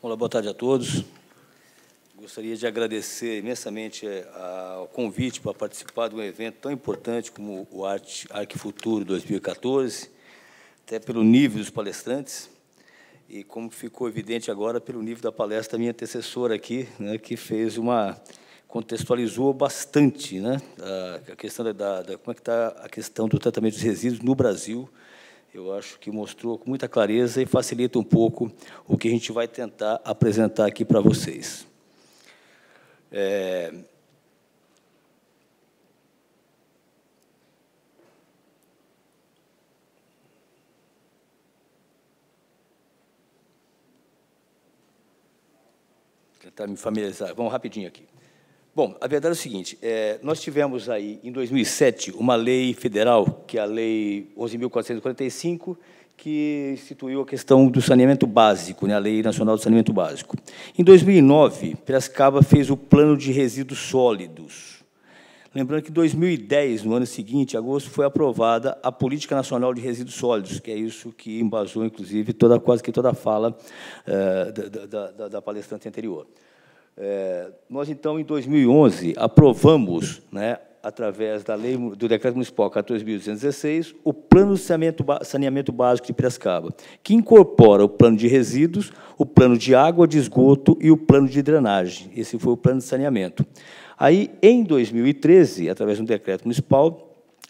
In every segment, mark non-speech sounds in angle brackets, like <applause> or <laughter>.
Olá, boa tarde a todos. Gostaria de agradecer imensamente eh, ao convite para participar de um evento tão importante como o Arte Arque Futuro 2014, até pelo nível dos palestrantes e como ficou evidente agora pelo nível da palestra da minha antecessora aqui, né, que fez uma contextualizou bastante, né, a questão da, da como é que está a questão do tratamento dos resíduos no Brasil eu acho que mostrou com muita clareza e facilita um pouco o que a gente vai tentar apresentar aqui para vocês. É... Tentar me familiarizar. Vamos rapidinho aqui. Bom, a verdade é o seguinte: é, nós tivemos aí, em 2007, uma lei federal, que é a Lei 11.445, que instituiu a questão do saneamento básico, né, a Lei Nacional do Saneamento Básico. Em 2009, Piracicaba fez o Plano de Resíduos Sólidos. Lembrando que em 2010, no ano seguinte, agosto, foi aprovada a Política Nacional de Resíduos Sólidos, que é isso que embasou, inclusive, toda, quase que toda a fala eh, da, da, da palestrante anterior. É, nós, então, em 2011, aprovamos, né, através da lei do Decreto Municipal 14.216, o Plano de saneamento, saneamento Básico de Piracicaba, que incorpora o plano de resíduos, o plano de água de esgoto e o plano de drenagem. Esse foi o plano de saneamento. Aí, em 2013, através do Decreto Municipal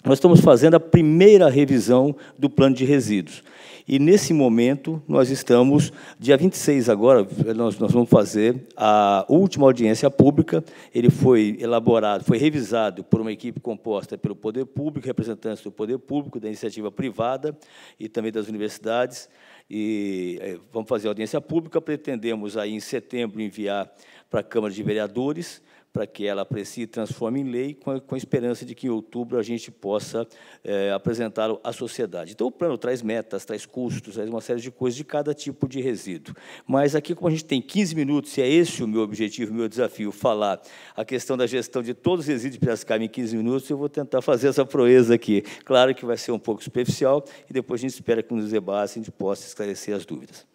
nós estamos fazendo a primeira revisão do plano de resíduos. E, nesse momento, nós estamos, dia 26 agora, nós, nós vamos fazer a última audiência pública. Ele foi elaborado, foi revisado por uma equipe composta pelo Poder Público, representantes do Poder Público, da iniciativa privada e também das universidades. E é, vamos fazer audiência pública, pretendemos aí em setembro enviar para a Câmara de Vereadores, para que ela aprecie e transforme em lei, com a, com a, esperança de que em outubro a gente possa é, apresentá-lo à sociedade. Então, o plano traz metas, traz custos, traz uma série de coisas de cada tipo de resíduo. Mas aqui, como a gente tem 15 minutos, e é esse o meu objetivo, o meu desafio, falar a questão da gestão de todos os resíduos de Piracicaba em 15 minutos, eu vou tentar fazer essa proeza aqui. Claro que vai ser um pouco superficial, e depois a gente espera que nos debatem, a gente possa esclarecer as dúvidas.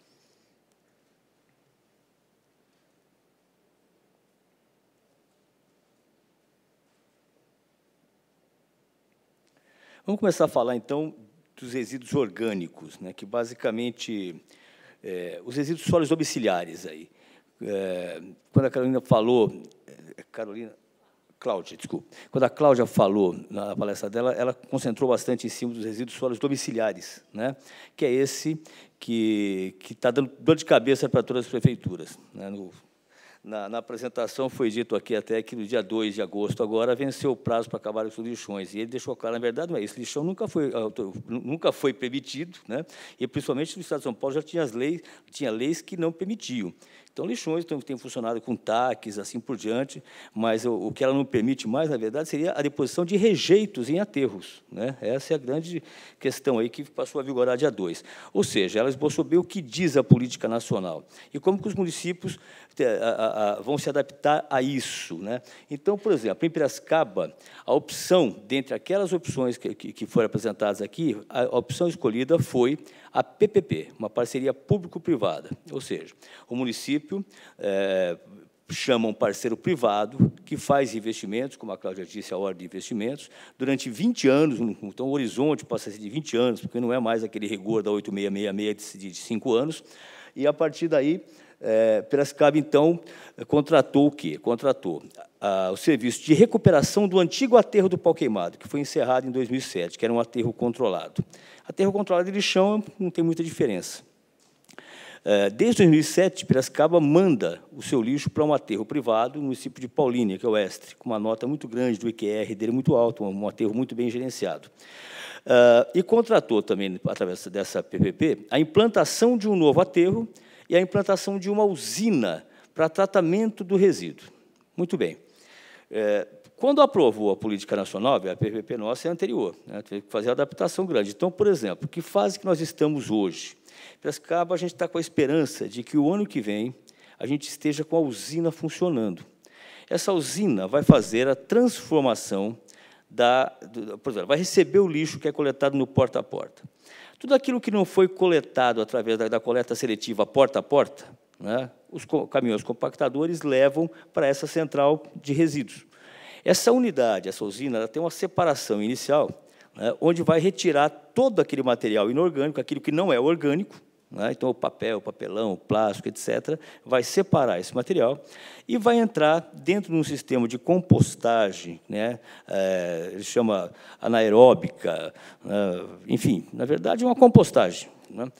Vamos começar a falar, então, dos resíduos orgânicos, né, que basicamente é, os resíduos sólidos domiciliares. Aí. É, quando a Carolina falou, é, Carolina, Cláudia, desculpa, quando a Cláudia falou na palestra dela, ela concentrou bastante em cima dos resíduos sólidos domiciliares, né, que é esse que está dando dor de cabeça para todas as prefeituras. Né, no, na, na, apresentação foi dito aqui até que no dia 2 de agosto agora venceu o prazo para acabar com os lixões. E ele deixou claro, na verdade, não é isso. Lixão nunca foi, ah, nunca foi permitido, né? e principalmente no Estado de São Paulo já tinha, as leis, tinha leis que não permitiam. Então, lixões então, têm funcionado com taques, assim por diante, mas o, o, que ela não permite mais, na verdade, seria a deposição de rejeitos em aterros. Né? Essa é a grande questão aí que passou a vigorar dia 2. Ou seja, ela esboçou bem o que diz a política nacional e como que os municípios vão se adaptar a isso. Né? Então, por exemplo, em Piracicaba, a opção, dentre aquelas opções que, que, que foram apresentadas aqui, a opção escolhida foi a PPP, uma parceria público-privada. Ou seja, o município é, chama um parceiro privado que faz investimentos, como a Cláudia disse, a hora de investimentos, durante 20 anos, então o horizonte passa a ser de 20 anos, porque não é mais aquele rigor da 8666 de 5 anos, e a partir daí é, Piracicaba, então, contratou o quê? Contratou ah, o serviço de recuperação do antigo aterro do pau queimado, que foi encerrado em 2007, que era um aterro controlado. Aterro controlado de lixão não tem muita diferença. É, desde 2007, Piracicaba manda o seu lixo para um aterro privado no município de Paulínia, que é o Estre, com uma nota muito grande do IQR dele muito alto, um aterro muito bem gerenciado. É, e contratou também, através dessa PPP, a implantação de um novo aterro e a implantação de uma usina para tratamento do resíduo. Muito bem. É, quando aprovou a política nacional, a PVP nossa é anterior, né? teve que fazer adaptação grande. Então, por exemplo, que fase que nós estamos hoje? Piracicaba, a gente está com a esperança de que o ano que vem a gente esteja com a usina funcionando. Essa usina vai fazer a transformação da, por exemplo, vai receber o lixo que é coletado no porta a porta. Tudo aquilo que não foi coletado através da, da coleta seletiva porta a porta, né, os caminhões compactadores levam para essa central de resíduos. Essa unidade, essa usina, tem uma separação inicial, né, onde vai retirar todo aquele material inorgânico, aquilo que não é orgânico, né? Então, o papel, o papelão, o plástico, etc., vai separar esse material e vai entrar dentro de um sistema de compostagem, né? É, ele chama anaeróbica, né? enfim, na verdade, é uma compostagem. Né?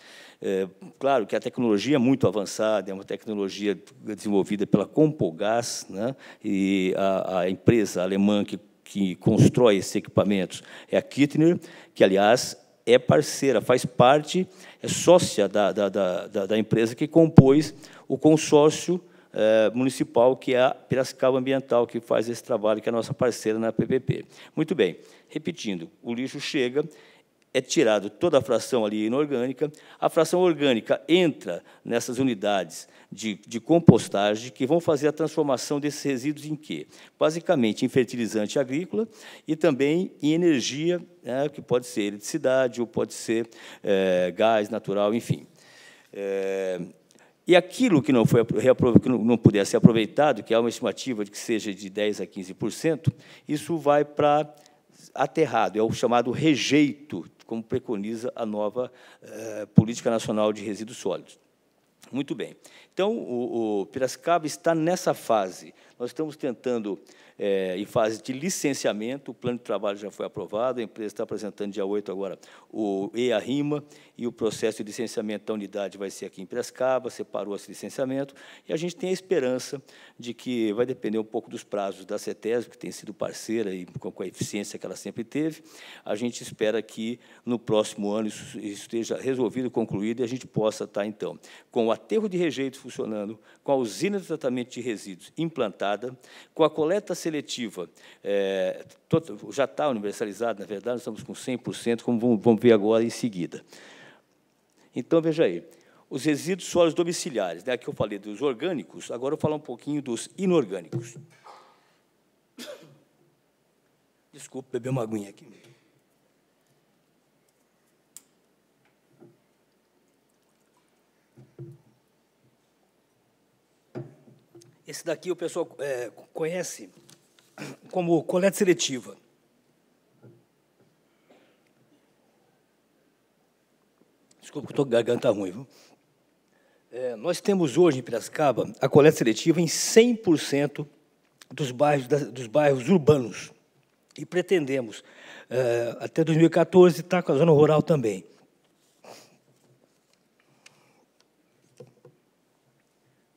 É, claro que a tecnologia é muito avançada, é uma tecnologia desenvolvida pela Compogás, né? e a, a empresa alemã que, que constrói esses equipamentos é a Kittner, que, aliás, é parceira, faz parte, é sócia da, da, da, da empresa que compôs o consórcio eh, municipal, que é a Piracicaba Ambiental, que faz esse trabalho, que é a nossa parceira na PPP. Muito bem, repetindo, o lixo chega, é tirado toda a fração ali inorgânica, a fração orgânica entra nessas unidades de, de, compostagem que vão fazer a transformação desses resíduos em quê? Basicamente em fertilizante agrícola e também em energia, né, que pode ser eletricidade ou pode ser é, gás natural, enfim. É, e aquilo que não, foi, que não pudesse ser aproveitado, que há é uma estimativa de que seja de 10% a 15%, isso vai para aterrado, é o chamado rejeito, como preconiza a nova eh, Política Nacional de Resíduos Sólidos. Muito bem. Então, o, o Piracicaba está nessa fase nós estamos tentando, é, em fase de licenciamento, o plano de trabalho já foi aprovado, a empresa está apresentando dia 8 agora o EA-RIMA, e o processo de licenciamento da unidade vai ser aqui em Prescaba, separou esse licenciamento, e a gente tem a esperança de que vai depender um pouco dos prazos da CETESB, que tem sido parceira e com a eficiência que ela sempre teve. A gente espera que no próximo ano isso esteja resolvido, concluído, e a gente possa estar, tá, então, com o aterro de rejeitos funcionando, com a usina de tratamento de resíduos implantada, com a coleta seletiva, é, já está universalizada, na verdade, estamos com 100%, como vamos, vamos ver agora em seguida. Então, veja aí, os resíduos sólidos domiciliares, né, aqui eu falei dos orgânicos, agora eu vou falar um pouquinho dos inorgânicos. Desculpe, beber uma aguinha aqui. Esse daqui o pessoal é, conhece como coleta seletiva. Desculpa que estou com garganta ruim. Viu? É, nós temos hoje em Piracicaba a coleta seletiva em 100% dos bairros, dos bairros urbanos. E pretendemos, é, até 2014, estar tá com a zona rural também.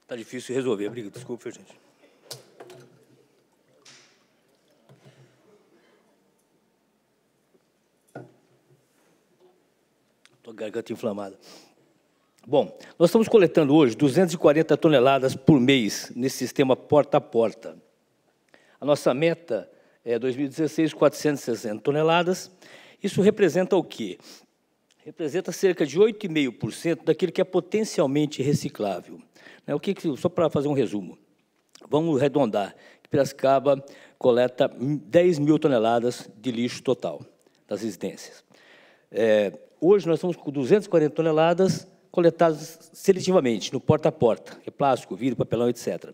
Tá difícil resolver, briga. Desculpa, gente. Estou garganta inflamada. Bom, nós estamos coletando hoje 240 toneladas por mês nesse sistema porta a porta. A nossa meta é 2016, 460 toneladas. Isso representa o quê? Representa cerca de 8,5% daquilo que é potencialmente reciclável. É, o que, só para fazer um resumo, vamos arredondar. Piracicaba coleta 10 mil toneladas de lixo total das residências. É, hoje nós estamos com 240 toneladas coletadas seletivamente, no porta a porta, é plástico, vidro, papelão, etc.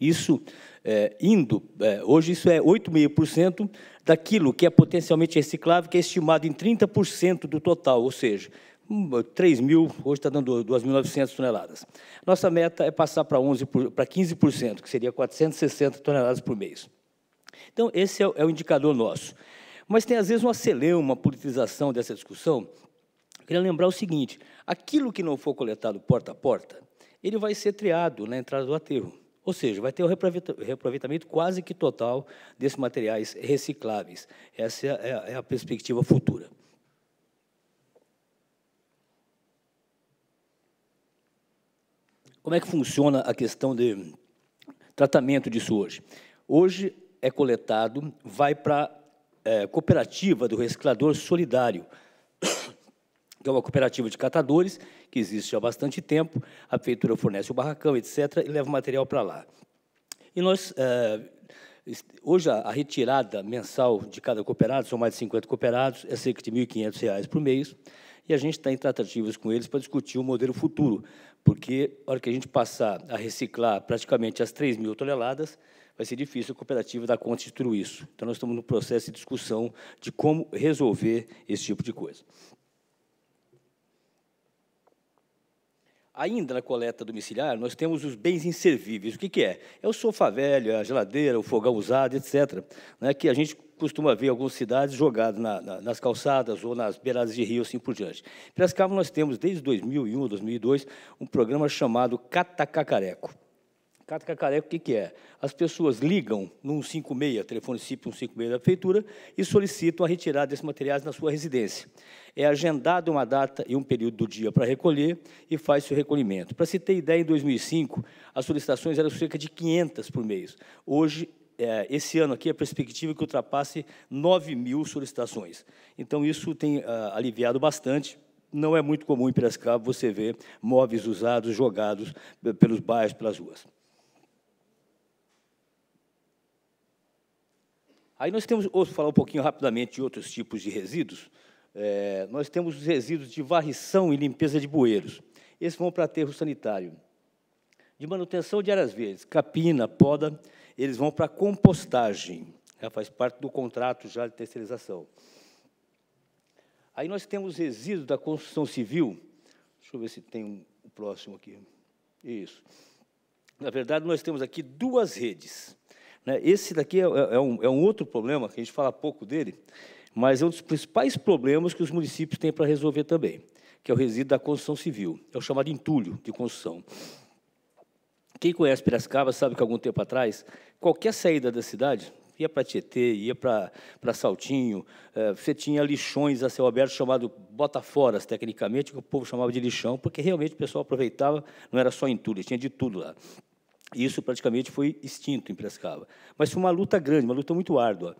Isso é, indo, é, hoje isso é 8,5% daquilo que é potencialmente reciclável, que é estimado em 30% do total, ou seja, 3 hum, mil, hoje está dando 2.900 toneladas. Nossa meta é passar para 11, para 15%, que seria 460 toneladas por mês. Então, esse é, é, o, indicador nosso. Mas tem, às vezes, um aceleu, uma politização dessa discussão. Eu queria lembrar o seguinte, aquilo que não for coletado porta a porta, ele vai ser triado na entrada do aterro. Ou seja, vai ter o reaproveitamento quase que total desses materiais recicláveis. Essa é a é é perspectiva futura. Como é que funciona a questão de tratamento disso hoje? Hoje é coletado, vai para é, cooperativa do reciclador solidário, <coughs> que é uma cooperativa de catadores, que existe há bastante tempo, a prefeitura fornece o barracão, etc., e leva o material para lá. E nós, é, hoje, a retirada mensal de cada cooperado, são mais de 50 cooperados, é cerca de R$ 1.500 por mês, e a gente está em tratativas com eles para discutir o modelo futuro, porque a hora que a gente passar a reciclar praticamente as 3 mil toneladas, vai ser difícil a cooperativa dar conta de tudo isso. Então, nós estamos no processo de discussão de como resolver esse tipo de coisa. Ainda na coleta domiciliar, nós temos os bens inservíveis. O que, que é? É o sofá velho, a geladeira, o fogão usado, etc., né, que a gente costuma ver algumas cidades jogadas na, na, nas calçadas ou nas beiradas de rio, assim por diante. Em Piracicaba, nós temos, desde 2001, 2002, um programa chamado Catacacareco. Catacacareco, o que, que é? As pessoas ligam no 156, telefone CIP 156 da Prefeitura, e solicitam a retirada desses materiais na sua residência. É agendada uma data e um período do dia para recolher e faz seu recolhimento. Para se ter ideia, em 2005, as solicitações eram cerca de 500 por mês. Hoje, é, esse ano aqui, a perspectiva é que ultrapasse 9 mil solicitações. Então, isso tem ah, aliviado bastante. Não é muito comum em Piracicaba você ver móveis usados, jogados eh, pelos bairros, pelas ruas. Aí nós temos, vou falar um pouquinho rapidamente de outros tipos de resíduos. É, nós temos os resíduos de varrição e limpeza de bueiros. Esses vão para aterro sanitário. De manutenção de áreas verdes, capina, poda eles vão para compostagem. Ela faz parte do contrato já de terceirização. Aí nós temos resíduos da construção civil. Deixa eu ver se tem um, o próximo aqui. Isso. Na verdade, nós temos aqui duas redes. Né? Esse daqui é, é, é um, é um outro problema, que a gente fala pouco dele, mas é um dos principais problemas que os municípios têm para resolver também, que é o resíduo da construção civil. É o chamado entulho de construção. Quem conhece Piracicaba sabe que algum tempo atrás, qualquer saída da cidade, ia para Tietê, ia para Saltinho, é, você tinha lixões a céu aberto chamado Botaforas, tecnicamente, que o povo chamava de lixão, porque realmente o pessoal aproveitava, não era só entulho, tinha de tudo lá. E isso praticamente foi extinto em Piracicaba. Mas foi uma luta grande, uma luta muito árdua.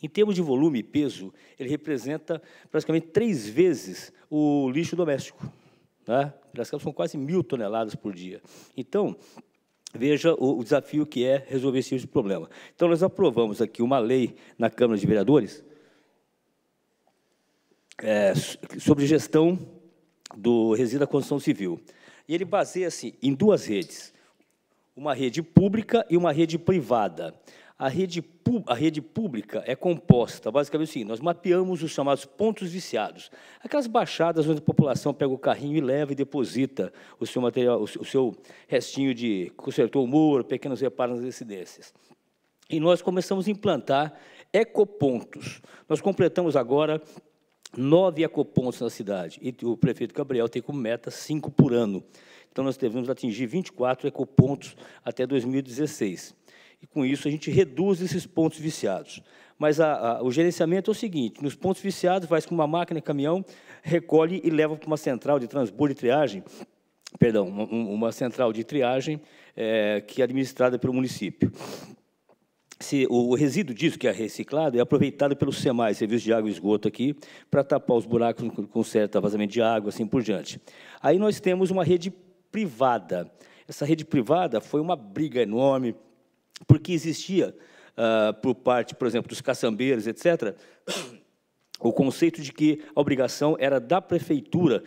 Em termos de volume e peso, ele representa praticamente três vezes o lixo doméstico. Né? são quase mil toneladas por dia. Então, veja o, o desafio que é resolver esse tipo problema. Então, nós aprovamos aqui uma lei na Câmara de Vereadores é, sobre gestão do resíduo da construção civil. E ele baseia-se em duas redes, uma rede pública e uma rede privada. A rede, a rede pública é composta, basicamente assim, nós mapeamos os chamados pontos viciados, aquelas baixadas onde a população pega o carrinho e leva e deposita o seu material, o seu restinho de consertou o muro, pequenos reparos nas residências. E nós começamos a implantar ecopontos. Nós completamos agora nove ecopontos na cidade, e o prefeito Gabriel tem como meta cinco por ano. Então, nós devemos atingir 24 ecopontos até 2016 e com isso a gente reduz esses pontos viciados. Mas a, a, o gerenciamento é o seguinte: nos pontos viciados, faz com uma máquina, caminhão, recolhe e leva para uma central de transbordo e triagem, perdão, uma, uma central de triagem é, que é administrada pelo município. Se, o resíduo disso, que é reciclado, é aproveitado pelo SEMAI, Serviço de Água e Esgoto, aqui, para tapar os buracos com certo vazamento de água, assim por diante. Aí nós temos uma rede privada. Essa rede privada foi uma briga enorme, porque existia, uh, por parte, por exemplo, dos caçambeiros, etc., <coughs> o conceito de que a obrigação era da prefeitura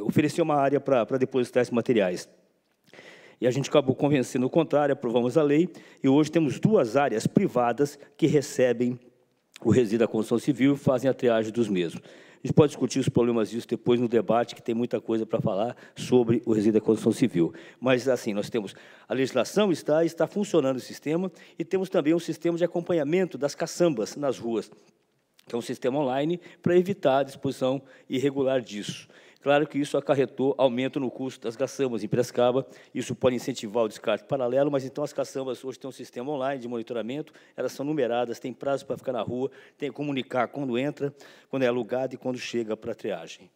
uh, oferecer uma área para depositar esses materiais. E a gente acabou convencendo o contrário, aprovamos a lei, e hoje temos duas áreas privadas que recebem o resíduo da construção civil e fazem a triagem dos mesmos. A gente pode discutir os problemas disso depois no debate, que tem muita coisa para falar sobre o resíduo da construção civil. Mas, assim, nós temos a legislação está, está funcionando o sistema e temos também um sistema de acompanhamento das caçambas nas ruas, que é um sistema online para evitar a disposição irregular disso. Claro que isso acarretou aumento no custo das caçambas em Piracicaba, isso pode incentivar o descarte paralelo, mas então as caçambas hoje têm um sistema online de monitoramento, elas são numeradas, têm prazo para ficar na rua, têm que comunicar quando entra, quando é alugado e quando chega para a triagem.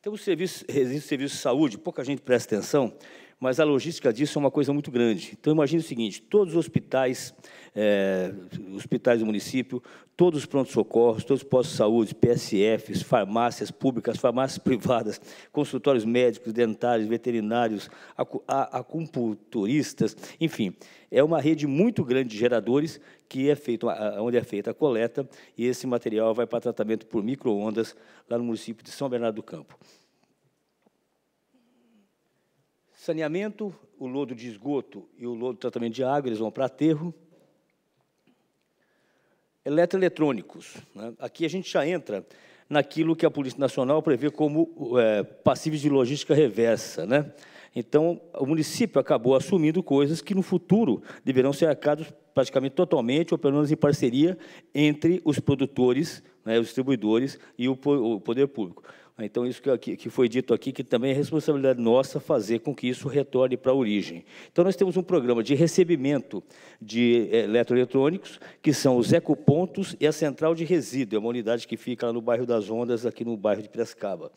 Temos serviços registro de serviço de saúde, pouca gente presta atenção, mas a logística disso é uma coisa muito grande. Então, imagine o seguinte, todos os hospitais, é, hospitais do município, todos os prontos-socorros, todos os postos de saúde, PSFs, farmácias públicas, farmácias <laughs> privadas, consultórios médicos, dentários, veterinários, acupunturistas, enfim, é uma rede muito grande de geradores que é feito, onde é feita a coleta e esse material vai para tratamento por microondas lá no município de São Bernardo do Campo. Saneamento, o lodo de esgoto e o lodo de tratamento de água, eles vão para aterro. Eletroeletrônicos. Né? Aqui a gente já entra naquilo que a Polícia Nacional prevê como é, de logística reversa. Né? Então, o município acabou assumindo coisas que no futuro deverão ser arcados praticamente totalmente, ou pelo menos em parceria, entre os produtores, né, os distribuidores e o poder público. Ah, então, isso que, que foi dito aqui, que também é responsabilidade nossa fazer com que isso retorne para a origem. Então, nós temos um programa de recebimento de eh, eletroeletrônicos, que são os ecopontos e a central de resíduo, é uma unidade que fica lá no bairro das Ondas, aqui no bairro de Piracicaba.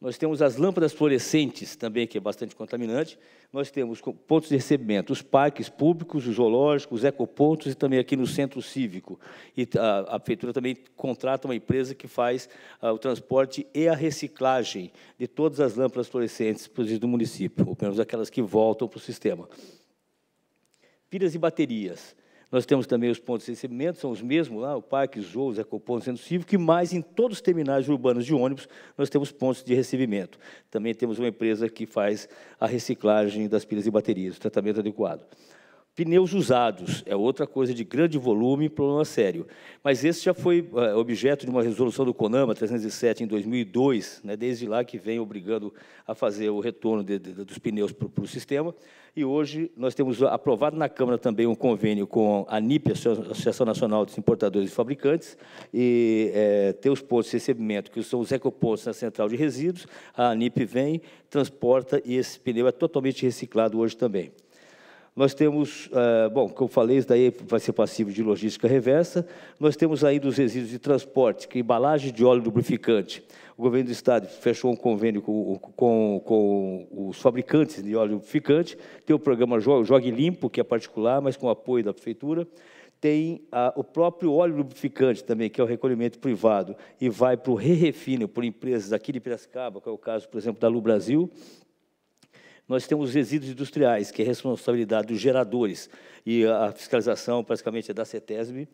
Nós temos as lâmpadas fluorescentes também, que é bastante contaminante. Nós temos pontos de recebimento, os parques públicos, os zoológicos, os ecopontos e também aqui no centro cívico. E a, a prefeitura também contrata uma empresa que faz a, o transporte e a reciclagem de todas as lâmpadas fluorescentes do município, ou pelo menos aquelas que voltam para o sistema. Pilhas e baterias. Nós temos também os pontos de recebimento, são os mesmos lá, o Parque, Zoo, Zé Ecopontos, Centro Cívico, que mais em todos os terminais urbanos de ônibus, nós temos pontos de recebimento. Também temos uma empresa que faz a reciclagem das pilhas e baterias, o tratamento adequado. Pneus usados é outra coisa de grande volume, problema sério. Mas esse já foi eh, objeto de uma resolução do CONAMA 307 em 2002, né, desde lá que vem obrigando a fazer o retorno de, de, dos pneus para o sistema. E hoje nós temos aprovado na Câmara também um convênio com a a Associação Nacional dos Importadores e Fabricantes, e é, tem os pontos de recebimento, que são os ecopontos na central de resíduos. A ANIP vem, transporta e esse pneu é totalmente reciclado hoje também. Nós temos, ah, bom, como eu falei, isso daí vai ser passivo de logística reversa. Nós temos ainda os resíduos de transporte, que é embalagem de óleo lubrificante. O governo do Estado fechou um convênio com, com, com os fabricantes de óleo lubrificante. Tem o programa Jogue Limpo, que é particular, mas com apoio da Prefeitura tem ah, o próprio óleo lubrificante também, que é o recolhimento privado, e vai para o re-refino por empresas aqui de Piracicaba, que é o caso, por exemplo, da Lu Brasil, nós temos os resíduos industriais, que é responsabilidade dos geradores e a fiscalização praticamente é da CETESB.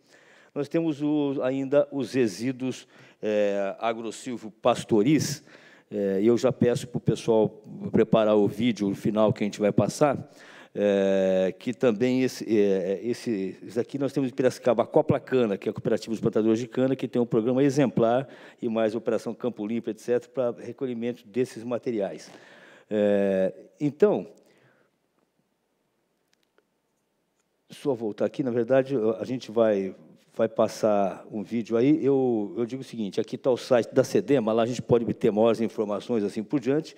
Nós temos o, ainda os resíduos é, eh, agrosilvo-pastoris, é, eh, eu já peço para o pessoal preparar o vídeo final que a gente vai passar, é, que também esse, é, esse, esse aqui nós temos em Piracicaba a Copla Cana, que é a Cooperativa dos Plantadores de Cana, que tem um programa exemplar e mais Operação Campo Limpo, etc., para recolhimento desses materiais. É, então, só voltar aqui, na verdade, a gente vai, vai passar um vídeo aí. Eu, eu digo o seguinte: aqui está o site da CEDEMA, lá a gente pode obter maiores informações assim por diante.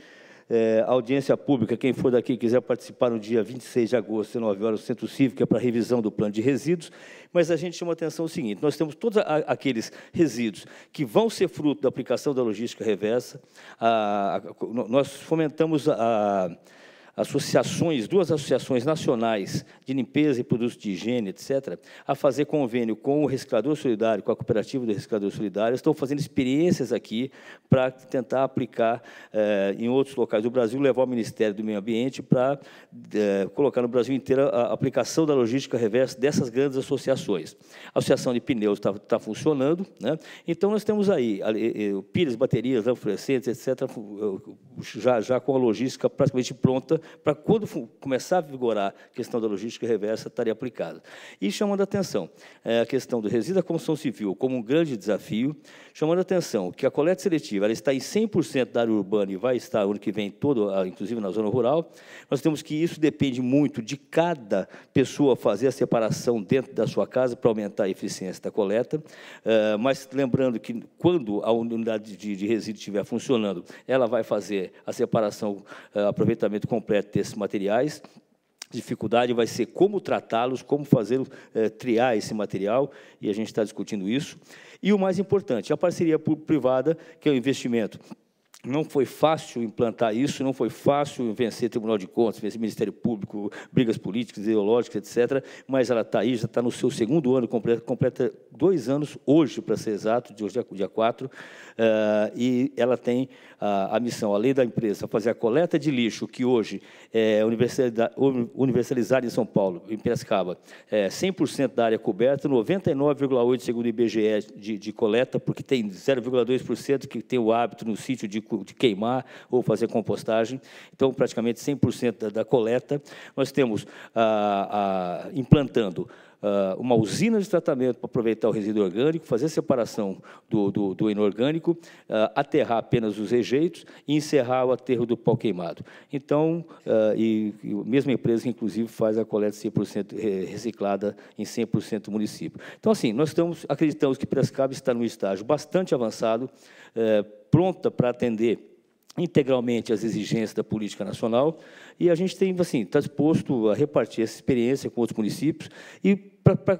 É, audiência pública, quem for daqui quiser participar no dia 26 de agosto, 9 horas, no Centro Cívico, é para revisão do plano de resíduos, mas a gente chama atenção o seguinte, nós temos todos a, aqueles resíduos que vão ser fruto da aplicação da logística reversa, a, a, nós fomentamos a associações, duas associações nacionais de limpeza e produtos de higiene, etc., a fazer convênio com o Reciclador Solidário, com a Cooperativa do Reciclador Solidário. Estão fazendo experiências aqui para tentar aplicar eh, em outros locais do Brasil, levar ao Ministério do Meio Ambiente para eh, colocar no Brasil inteiro a aplicação da logística reversa dessas grandes associações. A Associação de Pneus está tá funcionando. Né? Então, nós temos aí eh, eh, pilhas, baterias, fluorescentes, etc., eh, já, já com a logística praticamente pronta para quando começar a vigorar a questão da logística reversa, estaria aplicada. E chamando a atenção, é, a questão do resíduo da construção civil como um grande desafio, chamando a atenção que a coleta seletiva ela está em 100% da área urbana e vai estar ano que vem todo, ah, inclusive na zona rural, nós temos que isso depende muito de cada pessoa fazer a separação dentro da sua casa para aumentar a eficiência da coleta, é, mas lembrando que quando a unidade de, de resíduo estiver funcionando, ela vai fazer a separação, é, aproveitamento completo descoberto desses materiais. dificuldade vai ser como tratá-los, como fazer eh, é, triar esse material, e a gente está discutindo isso. E o mais importante, a parceria privada que é o investimento não foi fácil implantar isso, não foi fácil vencer Tribunal de Contas, vencer Ministério Público, brigas políticas, ideológicas, etc. Mas ela está aí, já está no seu segundo ano, completa, completa dois anos hoje, para ser exato, de hoje dia 4, uh, eh, e ela tem a, a missão, além da empresa, fazer a coleta de lixo, que hoje é universalizada em São Paulo, em Piracicaba, é eh, 100% da área coberta, 99,8% segundo o IBGE de, de coleta, porque tem 0,2% que tem o hábito no sítio de de queimar ou fazer compostagem. Então, praticamente 100% da, da, coleta. Nós temos ah, ah, implantando ah, uma usina de tratamento para aproveitar o resíduo orgânico, fazer a separação do, do, do inorgânico, ah, aterrar apenas os rejeitos e encerrar o aterro do pau queimado. Então, ah, e, e a mesma empresa inclusive, faz a coleta 100% reciclada em 100% município. Então, assim, nós estamos, acreditamos que Piracicaba está num estágio bastante avançado, eh, pronta para atender integralmente às exigências da política nacional e a gente tem assim está disposto a repartir essa experiência com outros municípios e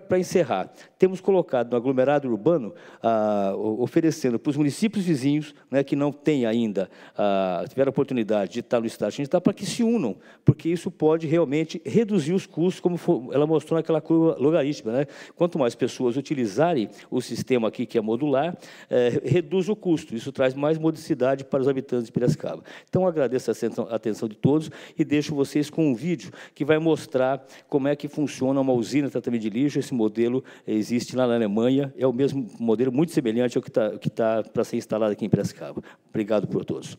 para encerrar, temos colocado no aglomerado urbano, ah, oferecendo para os municípios vizinhos, né, que não têm ainda, ah, tiveram a oportunidade de estar no estado a gente está, para que se unam, porque isso pode realmente reduzir os custos, como for, ela mostrou naquela curva logarítmica. Né? Quanto mais pessoas utilizarem o sistema aqui, que é modular, eh, reduz o custo, isso traz mais modicidade para os habitantes de Piracicaba. Então, agradeço a atenção de todos e deixo vocês com um vídeo que vai mostrar como é que funciona uma usina de tratamento de Eligio, esse modelo existe lá na Alemanha, é o mesmo modelo muito semelhante ao que está tá, tá para ser instalado aqui em Piracicaba. Obrigado por todos.